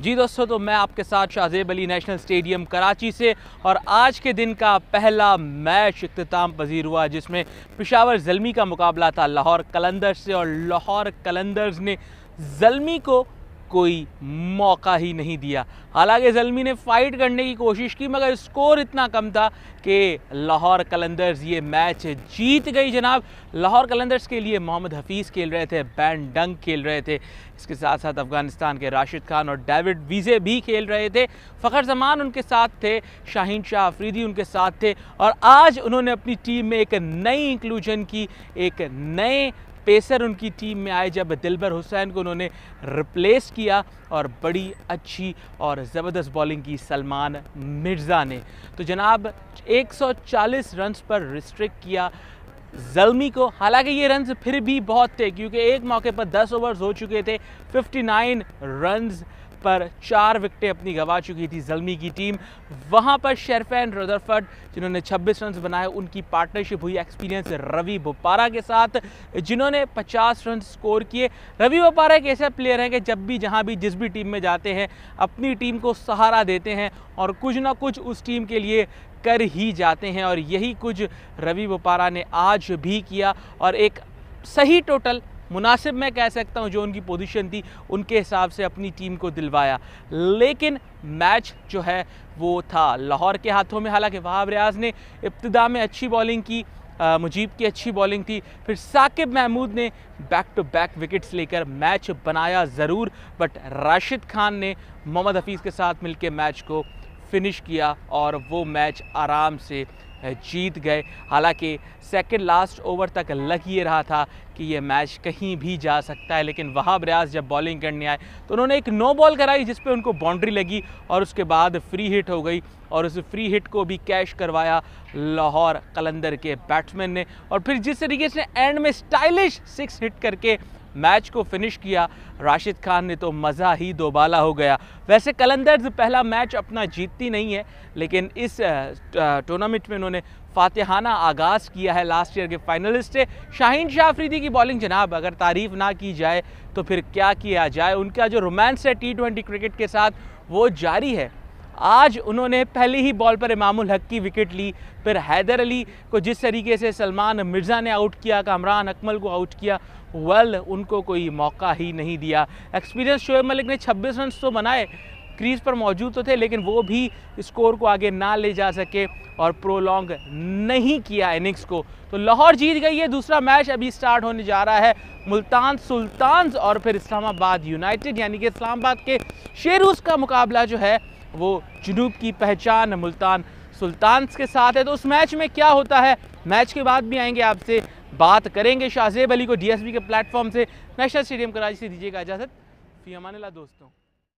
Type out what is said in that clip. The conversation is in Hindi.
जी दोस्तों तो मैं आपके साथ शाहजेब अली नेशनल स्टेडियम कराची से और आज के दिन का पहला मैच अख्ताम पजीर हुआ जिसमें पिशावर जलमी का मुकाबला था लाहौर कलंदर्स से और लाहौर कलंदर्स ने जलमी को कोई मौका ही नहीं दिया हालांकि जलमी ने फाइट करने की कोशिश की मगर स्कोर इतना कम था कि लाहौर कलंदर्स ये मैच जीत गई जनाब लाहौर कलंदर्स के लिए मोहम्मद हफीज़ खेल रहे थे बैन डंग खेल रहे थे इसके साथ साथ अफगानिस्तान के राशिद खान और डेविड वीज़े भी खेल रहे थे फ़खर जमान उनके साथ थे शाहीन शाह अफरीदी उनके साथ थे और आज उन्होंने अपनी टीम में एक नई इंक्लूजन की एक नए पेसर उनकी टीम में आए जब दिलबर हुसैन को उन्होंने रिप्लेस किया और बड़ी अच्छी और ज़बरदस्त बॉलिंग की सलमान मिर्ज़ा ने तो जनाब 140 रन्स पर रिस्ट्रिक्ट किया जलमी को हालांकि ये रन्स फिर भी बहुत थे क्योंकि एक मौके पर 10 ओवर्स हो चुके थे 59 नाइन पर चार विकटें अपनी गंवा चुकी थी जलमी की टीम वहाँ पर शेरफैन रदरफर्ड जिन्होंने 26 रन बनाए उनकी पार्टनरशिप हुई एक्सपीरियंस रवि बोपारा के साथ जिन्होंने 50 रन स्कोर किए रवि बोपारा एक ऐसा प्लेयर हैं कि जब भी जहाँ भी जिस भी टीम में जाते हैं अपनी टीम को सहारा देते हैं और कुछ ना कुछ उस टीम के लिए कर ही जाते हैं और यही कुछ रवि बोपारा ने आज भी किया और एक सही टोटल मुनासिब मैं कह सकता हूँ जो उनकी पोजीशन थी उनके हिसाब से अपनी टीम को दिलवाया लेकिन मैच जो है वो था लाहौर के हाथों में हालांकि वहाब रियाज ने इब्तदा में अच्छी बॉलिंग की आ, मुजीब की अच्छी बॉलिंग थी फिर साकिब महमूद ने बैक टू बैक विकेट्स लेकर मैच बनाया ज़रूर बट राशिद खान ने मोहम्मद हफीज़ के साथ मिलकर मैच को फिनिश किया और वो मैच आराम से जीत गए हालांकि सेकेंड लास्ट ओवर तक लग ये रहा था कि ये मैच कहीं भी जा सकता है लेकिन वहाब रियाज जब बॉलिंग करने आए तो उन्होंने एक नो बॉल कराई जिस पे उनको बाउंड्री लगी और उसके बाद फ्री हिट हो गई और उस फ्री हिट को भी कैश करवाया लाहौर कलंदर के बैट्समैन ने और फिर जिस तरीके से एंड में स्टाइलिश सिक्स हिट करके मैच को फिनिश किया राशिद खान ने तो मज़ा ही दोबाला हो गया वैसे कलंदर्स पहला मैच अपना जीतती नहीं है लेकिन इस टूर्नामेंट में उन्होंने फ़ातेहाना आगाज़ किया है लास्ट ईयर के फाइनलिस्ट से शाहीन शाह अफरीदी की बॉलिंग जनाब अगर तारीफ़ ना की जाए तो फिर क्या किया जाए उनका जो रोमांस है टी ट्वेंटी क्रिकेट के साथ वो जारी है आज उन्होंने पहले ही बॉल पर इमामुल हक की विकेट ली फिर हैदर अली को जिस तरीके से सलमान मिर्ज़ा ने आउट किया कामरान अकमल को आउट किया वल उनको कोई मौका ही नहीं दिया एक्सपीरियंस शोएब मलिक ने 26 रन तो बनाए क्रीज पर मौजूद तो थे लेकिन वो भी स्कोर को आगे ना ले जा सके और प्रोलॉन्ग नहीं किया इनिंग्स को तो लाहौर जीत गई है दूसरा मैच अभी स्टार्ट होने जा रहा है मुल्तान सुल्तान और फिर इस्लामाबाद यूनाइटेड यानी कि इस्लामाबाद के शेरूस का मुकाबला जो है वो जुनूब की पहचान मुल्तान सुल्तान्स के साथ है तो उस मैच में क्या होता है मैच के बाद भी आएंगे आपसे बात करेंगे शाहजेब अली को डीएसबी के प्लेटफॉर्म से नेशनल स्टेडियम कराची से दीजिएगा इजाज़त फी ला दोस्तों